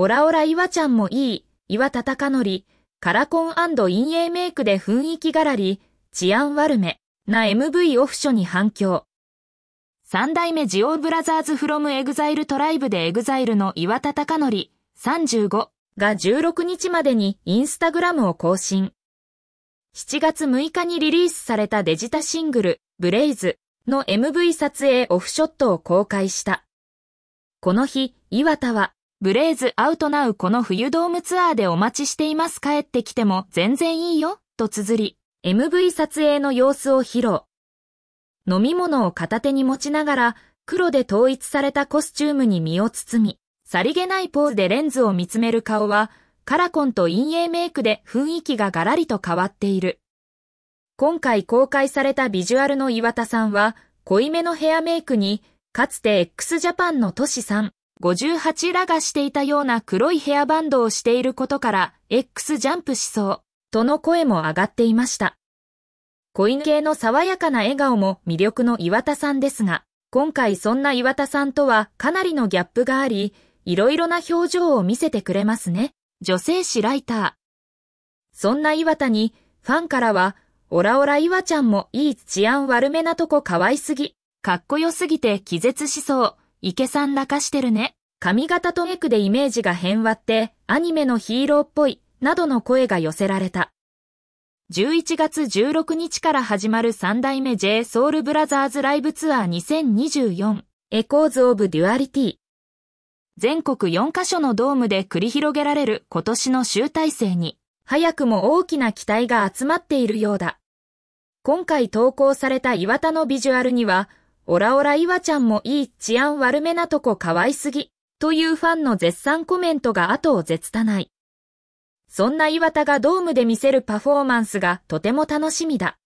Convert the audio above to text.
オラオラ岩ちゃんもいい、岩田高則、カラコン陰影メイクで雰囲気がらり、治安悪め、な MV オフショに反響。三代目ジオブラザーズフロムエグザイルトライブでエグザイルの岩田高則35が16日までにインスタグラムを更新。7月6日にリリースされたデジタシングル、ブレイズの MV 撮影オフショットを公開した。この日、岩田はブレイズアウトナウこの冬ドームツアーでお待ちしています帰ってきても全然いいよ、と綴り、MV 撮影の様子を披露。飲み物を片手に持ちながら、黒で統一されたコスチュームに身を包み、さりげないポーズでレンズを見つめる顔は、カラコンと陰影メイクで雰囲気がガラリと変わっている。今回公開されたビジュアルの岩田さんは、濃いめのヘアメイクに、かつて x ジャパンのトシさん、58らがしていたような黒いヘアバンドをしていることから X ジャンプしそうとの声も上がっていました。コイン系の爽やかな笑顔も魅力の岩田さんですが、今回そんな岩田さんとはかなりのギャップがあり、いろいろな表情を見せてくれますね。女性誌ライター。そんな岩田に、ファンからは、オラオラ岩ちゃんもいい治安悪めなとこ可愛すぎ、かっこよすぎて気絶しそう池さん泣かしてるね。髪型とネクでイメージが変わって、アニメのヒーローっぽい、などの声が寄せられた。11月16日から始まる3代目 J ソウルブラザーズライブツアー2024エコーズオブデュアリティ。全国4カ所のドームで繰り広げられる今年の集大成に、早くも大きな期待が集まっているようだ。今回投稿された岩田のビジュアルには、オラオラ岩ちゃんもいい治安悪めなとこ可愛すぎ、というファンの絶賛コメントが後を絶たない。そんな岩田がドームで見せるパフォーマンスがとても楽しみだ。